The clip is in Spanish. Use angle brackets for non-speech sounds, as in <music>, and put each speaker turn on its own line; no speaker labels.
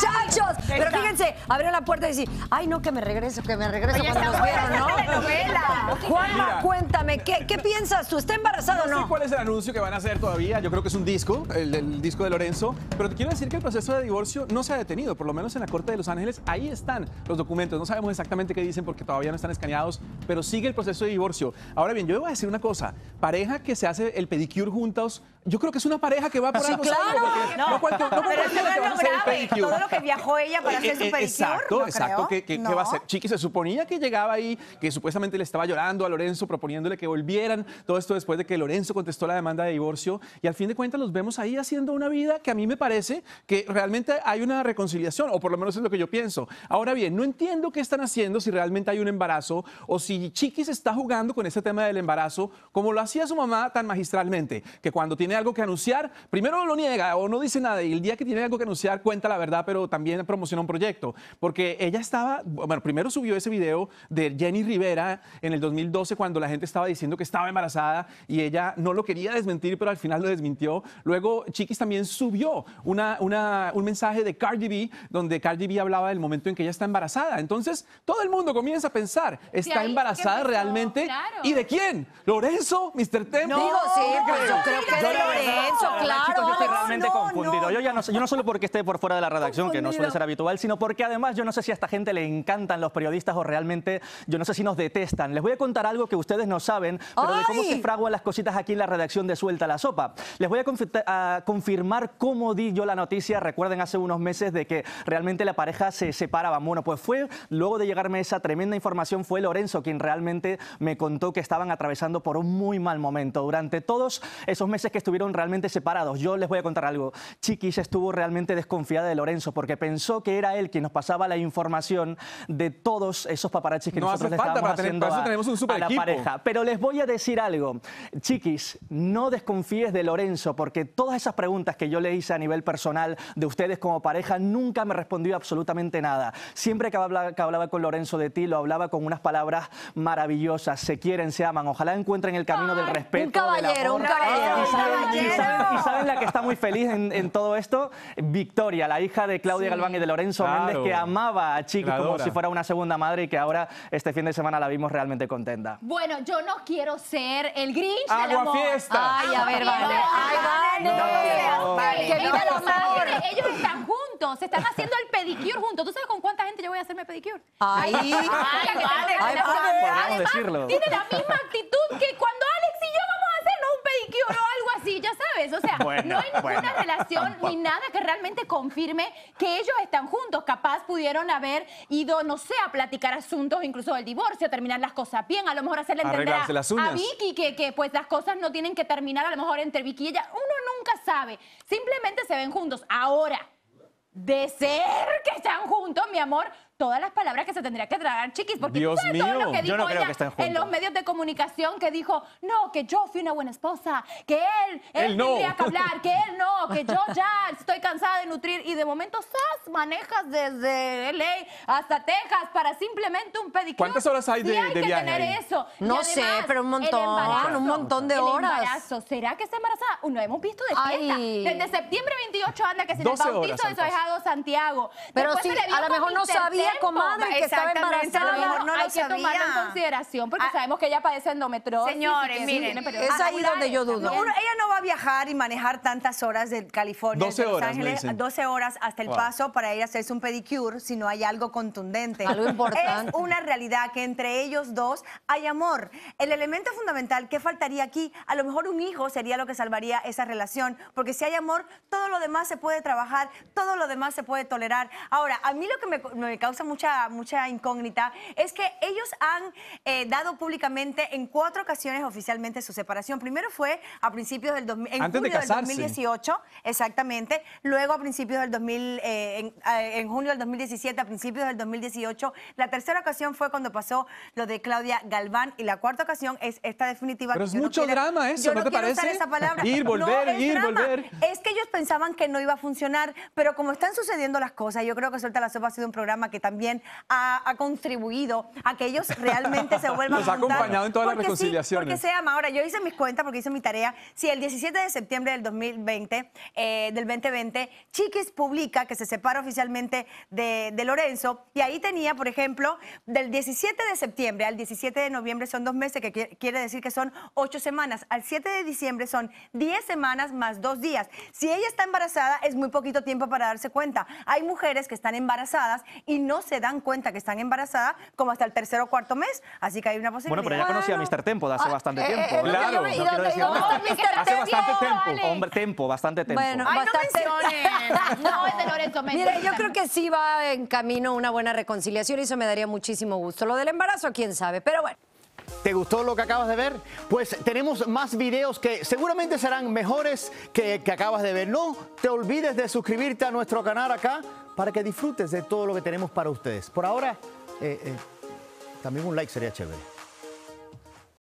¡Chachos! Pero fíjense, abrieron la puerta y dice, ay, no, que me regreso, que me regreso cuando nos vieron, ¿no? Novela. cuéntame, ¿qué, piensas tú? ¿Está
embarazado o no? Sé ¿Cuál es el anuncio que van a hacer todavía? Yo creo que es un disco, el, disco de Lorenzo. Pero te quiero decir que el proceso de divorcio no se ha detenido, por lo menos en la Corte de Los Ángeles. Ahí están los documentos. No sabemos exactamente qué dicen porque todavía no están escaneados, pero sigue el proceso de divorcio. Ahora bien, yo voy a decir una cosa. Pareja que se hace el pedicure juntos, yo creo que es una pareja que va por ah, sí, algo claro
que viajó ella para hacer eh, eh, su pedicure. Exacto, exacto. ¿Qué, va a hacer?
Chiqui se suponía que llegaba ahí, que supuestamente le estaba llorando a Lorenzo, proponiéndole que volvieran. Todo esto después de que Lorenzo contestó la demanda de divorcio. Y al fin de cuentas los vemos ahí haciendo una vida que a mí me parece que realmente hay una reconciliación, o por lo menos es lo que yo pienso. Ahora bien, no entiendo qué están haciendo si realmente hay un embarazo o si Chiqui se está jugando con ese tema del embarazo, como lo hacía su mamá tan magistralmente, que cuando tiene algo que anunciar, primero lo niega o no dice nada y el día que tiene algo que anunciar cuenta la verdad, pero también promocionó un proyecto, porque ella estaba, bueno, primero subió ese video de Jenny Rivera en el 2012 cuando la gente estaba diciendo que estaba embarazada y ella no lo quería desmentir, pero al final lo desmintió. Luego Chiquis también subió una, una, un mensaje de Cardi B donde Cardi B hablaba del momento en que ella está embarazada. Entonces todo el mundo comienza a pensar, ¿está embarazada realmente? ¿Y de quién? ¿Lorenzo? ¿Mr. Tempo? No, sí, yo creo que de Lorenzo, claro. yo estoy realmente confundido. Yo, ya no, yo no solo
porque esté por fuera de la redacción, que no suele ser habitual, sino porque además yo no sé si a esta gente le encantan los periodistas o realmente yo no sé si nos detestan. Les voy a contar algo que ustedes no saben, pero de cómo se fraguan las cositas aquí en la redacción de Suelta la Sopa. Les voy a, a confirmar cómo di yo la noticia, recuerden hace unos meses, de que realmente la pareja se separaba. Bueno, pues fue, luego de llegarme esa tremenda información, fue Lorenzo quien realmente me contó que estaban atravesando por un muy mal momento. Durante todos esos meses que estuvieron realmente separados, yo les voy a contar algo. Chiquis estuvo realmente desconfiada de Lorenzo porque pensó que era él quien nos pasaba la información de todos esos paparazzis que nosotros estábamos falta haciendo tenemos un la pareja. Pero les voy a decir algo. Chiquis, no desconfíes de Lorenzo, porque todas esas preguntas que yo le hice a nivel personal de ustedes como pareja nunca me respondió absolutamente nada. Siempre que hablaba, hablaba con Lorenzo de ti, lo hablaba con unas palabras maravillosas. Se quieren, se aman. Ojalá encuentren el camino del respeto. Un caballero, un caballero. Ah, ¿Y saben, y, saben, la que está muy feliz en todo esto? Victoria, la hija de Claudia Galván y de Lorenzo Méndez, que amaba a Chico como si fuera una segunda madre y que ahora este fin de semana la vimos realmente contenta.
Bueno, yo no quiero ser el Grinch Ay, a ver, vale. Ay, vale. Ellos están juntos se están haciendo el pedicure juntos. ¿Tú sabes con cuánta gente yo voy a hacerme pedicure? Ay, no hay ninguna relación ni nada que realmente confirme que ellos están juntos. Capaz pudieron haber ido, no sé, a platicar asuntos, incluso del divorcio, terminar las cosas bien, a lo mejor hacerle entender a, Vicky que, que pues las cosas no tienen que terminar a lo mejor entre Vicky y ella. Uno nunca sabe. Simplemente se ven juntos. Ahora, de ser que están juntos, mi amor, todas las palabras que se tendría que tragar, chiquis, porque no que en los medios de comunicación que dijo, no, que yo fui una buena esposa, que él, él, no. que él no, que yo <laughs> ya estoy cansada de nutrir y de momento sas manejas desde LA hasta Texas para simplemente un pedicure. ¿Cuántas horas hay de, eso. No sé, pero un montón, un montón de horas. ¿será que está embarazada? No hemos visto de fiesta. Desde septiembre 28 anda que se le bautizo de su Santiago. Pero sí, a lo mejor no sabía sabía, comadre, que estaba embarazada. no hay que en
consideración porque ah. sabemos que ella padece endometriosis. Señores, miren, es ahí donde yo dudo. ella no va a viajar y manejar tantas horas de California, 12 horas, Ángeles, 12 horas hasta el paso para ir a hacerse un pedicure si no hay algo contundente. Algo importante. Es una realidad que entre ellos dos hay amor. El elemento fundamental que faltaría aquí, a lo mejor un hijo sería lo que salvaría esa relación, porque si hay amor, todo lo demás se puede trabajar, todo lo demás se puede tolerar. Ahora, a mí lo que me causa mucha, mucha incógnita es que ellos han eh, dado públicamente en cuatro ocasiones oficialmente su separación. Primero fue a principios del, 2018, exactamente. Luego a principios del 2000, eh, en, junio del 2017, a principios del 2018. La tercera ocasión fue cuando pasó lo de Claudia Galván y la cuarta ocasión es esta definitiva. Pero es mucho drama eso, ¿no, te parece? <laughs> Ir, volver, ir, volver. Es que ellos pensaban que no iba a funcionar, pero como están sucediendo las cosas, yo creo que Suelta la Sopa ha sido un programa que también ha, contribuido a que ellos realmente se vuelvan <laughs> ha acompañado en todas las reconciliaciones. se ama. Ahora, yo hice mis cuentas porque hice mi tarea. Si el 17 de septiembre del 2020, eh, del 2020, Chiquis publica que se separa oficialmente de, de Lorenzo y ahí tenía, por ejemplo, del 17 de septiembre al 17 de noviembre son dos meses, que quiere decir que son ocho semanas. Al 7 de diciembre son 10 semanas más dos días. Si ella está embarazada, es muy poquito tiempo para darse cuenta. Hay mujeres que están embarazadas y no se dan cuenta que están embarazadas como hasta el tercer o cuarto mes. Así que hay una posibilidad. Bueno, pero ya conocía a Mr. Tempo de hace bastante tiempo. claro. Hace bastante
tiempo. Hombre, Tempo, bastante tiempo. Bueno, bastante...
<laughs> no es de Lorenzo yo creo que sí va en camino una buena reconciliación y eso me daría muchísimo gusto. Lo del embarazo, quién sabe, pero bueno.
¿Te gustó lo que acabas de ver? Pues tenemos más videos que seguramente serán mejores que, que acabas de ver. No te olvides de suscribirte a nuestro canal acá para que disfrutes de todo lo que tenemos para ustedes. Por ahora, eh, eh, también un like sería chévere.